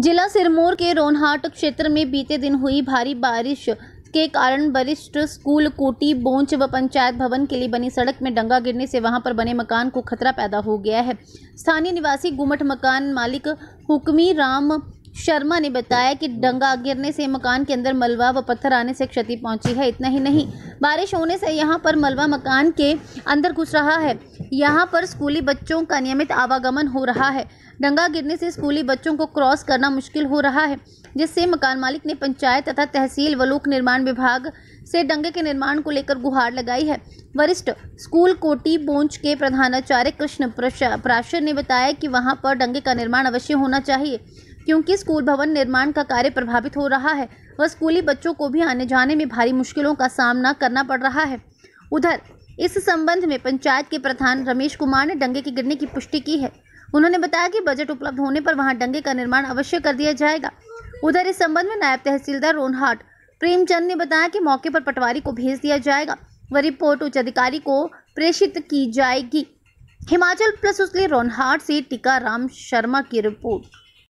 जिला सिरमौर के रोनहाट क्षेत्र में बीते दिन हुई भारी बारिश के कारण वरिष्ठ स्कूल कोटी बोंच व पंचायत भवन के लिए बनी सड़क में डंगा गिरने से वहां पर बने मकान को खतरा पैदा हो गया है स्थानीय निवासी गुमट मकान मालिक हुक्मी राम शर्मा ने बताया कि डंगा गिरने से मकान के अंदर मलबा व पत्थर आने से क्षति पहुंची है इतना ही नहीं बारिश होने से यहां पर मलबा मकान के अंदर घुस रहा है यहां पर स्कूली बच्चों का नियमित आवागमन हो रहा है डंगा गिरने से स्कूली बच्चों को क्रॉस करना मुश्किल हो रहा है जिससे मकान मालिक ने पंचायत तथा तहसील व लोक निर्माण विभाग से डंगे के निर्माण को लेकर गुहार लगाई है वरिष्ठ स्कूल कोटी बोंच के प्रधानाचार्य कृष्ण प्राशर ने बताया कि वहां पर डंगे का निर्माण अवश्य होना चाहिए क्योंकि स्कूल भवन निर्माण का कार्य प्रभावित हो रहा है व स्कूली बच्चों को भी आने जाने में भारी मुश्किलों का सामना करना पड़ रहा है उधर इस संबंध में पंचायत के प्रधान रमेश कुमार ने डंगे के गिरने की पुष्टि की है उन्होंने बताया कि बजट उपलब्ध होने पर वहां डंगे का निर्माण अवश्य कर दिया जाएगा उधर इस संबंध में नायब तहसीलदार रोनहाट प्रेमचंद ने बताया कि मौके पर पटवारी को भेज दिया जाएगा व रिपोर्ट उच्च अधिकारी को प्रेषित की जाएगी हिमाचल प्लस उसले रोनहाट से टीका राम शर्मा की रिपोर्ट